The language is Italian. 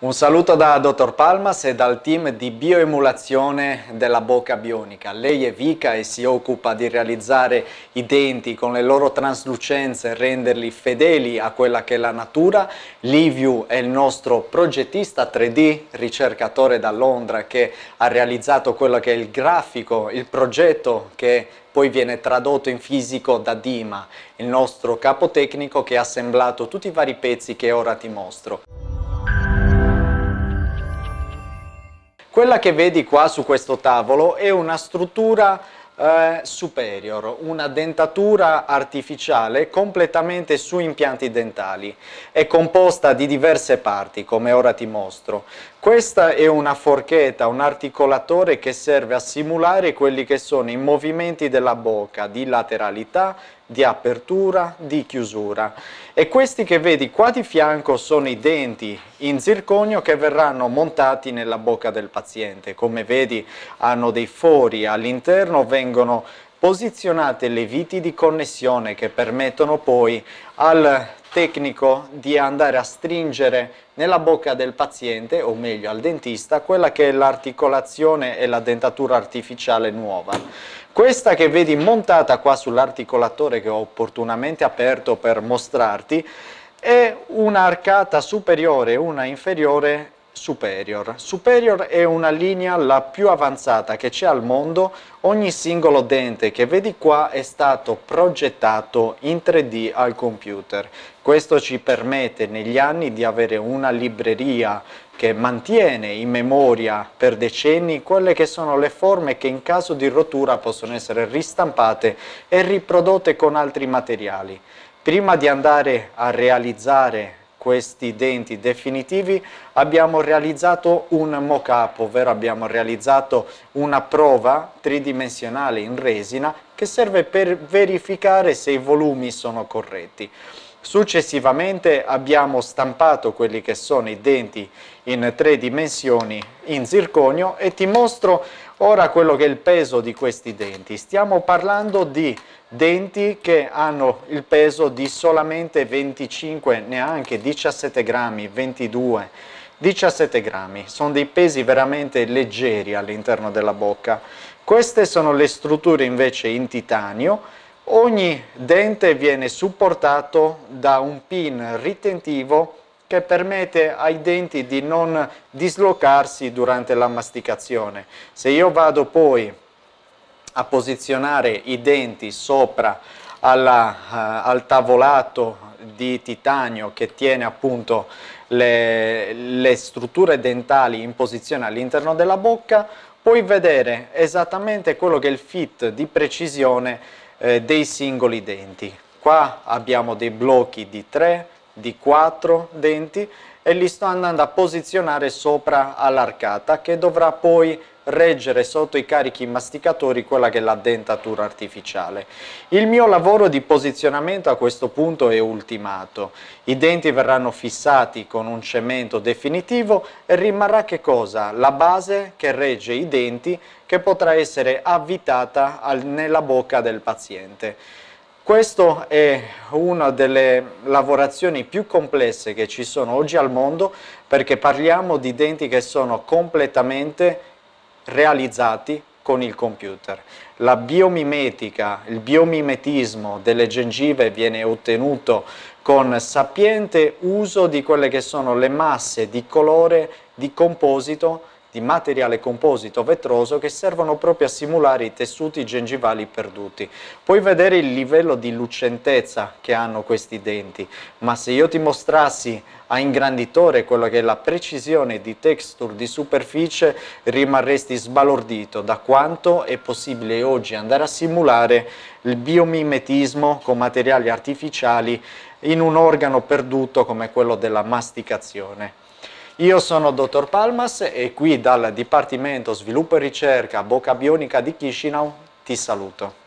Un saluto da Dottor Palmas e dal team di bioemulazione della bocca bionica. Lei è Vica e si occupa di realizzare i denti con le loro traslucenze e renderli fedeli a quella che è la natura. Liviu è il nostro progettista 3D, ricercatore da Londra, che ha realizzato quello che è il grafico, il progetto che poi viene tradotto in fisico da Dima, il nostro capo tecnico che ha assemblato tutti i vari pezzi che ora ti mostro. Quella che vedi qua su questo tavolo è una struttura eh, superior, una dentatura artificiale completamente su impianti dentali. È composta di diverse parti, come ora ti mostro. Questa è una forchetta, un articolatore che serve a simulare quelli che sono i movimenti della bocca di lateralità di apertura, di chiusura. E questi che vedi qua di fianco sono i denti in zirconio che verranno montati nella bocca del paziente. Come vedi hanno dei fori all'interno, vengono posizionate le viti di connessione che permettono poi al tecnico di andare a stringere nella bocca del paziente, o meglio al dentista, quella che è l'articolazione e la dentatura artificiale nuova. Questa che vedi montata qua sull'articolatore che ho opportunamente aperto per mostrarti è un'arcata superiore e una inferiore Superior. Superior è una linea la più avanzata che c'è al mondo, ogni singolo dente che vedi qua è stato progettato in 3D al computer. Questo ci permette negli anni di avere una libreria che mantiene in memoria per decenni quelle che sono le forme che in caso di rottura possono essere ristampate e riprodotte con altri materiali. Prima di andare a realizzare questi denti definitivi abbiamo realizzato un mock-up, ovvero abbiamo realizzato una prova tridimensionale in resina che serve per verificare se i volumi sono corretti. Successivamente abbiamo stampato quelli che sono i denti in tre dimensioni in zirconio e ti mostro ora quello che è il peso di questi denti. Stiamo parlando di denti che hanno il peso di solamente 25, neanche 17 grammi, 22 17 grammi, sono dei pesi veramente leggeri all'interno della bocca. Queste sono le strutture invece in titanio Ogni dente viene supportato da un pin ritentivo che permette ai denti di non dislocarsi durante la masticazione. Se io vado poi a posizionare i denti sopra alla, uh, al tavolato di titanio che tiene appunto le, le strutture dentali in posizione all'interno della bocca, puoi vedere esattamente quello che è il fit di precisione eh, dei singoli denti. Qua abbiamo dei blocchi di 3, di 4 denti e li sto andando a posizionare sopra all'arcata che dovrà poi reggere sotto i carichi masticatori quella che è la dentatura artificiale. Il mio lavoro di posizionamento a questo punto è ultimato. I denti verranno fissati con un cemento definitivo e rimarrà che cosa? La base che regge i denti che potrà essere avvitata al, nella bocca del paziente. Questa è una delle lavorazioni più complesse che ci sono oggi al mondo perché parliamo di denti che sono completamente realizzati con il computer. La biomimetica, il biomimetismo delle gengive viene ottenuto con sapiente uso di quelle che sono le masse di colore di composito di materiale composito vetroso che servono proprio a simulare i tessuti gengivali perduti. Puoi vedere il livello di lucentezza che hanno questi denti, ma se io ti mostrassi a ingranditore quella che è la precisione di texture di superficie rimarresti sbalordito da quanto è possibile oggi andare a simulare il biomimetismo con materiali artificiali in un organo perduto come quello della masticazione. Io sono il Dottor Palmas e qui dal Dipartimento Sviluppo e Ricerca Bocca Bionica di Chisinau ti saluto.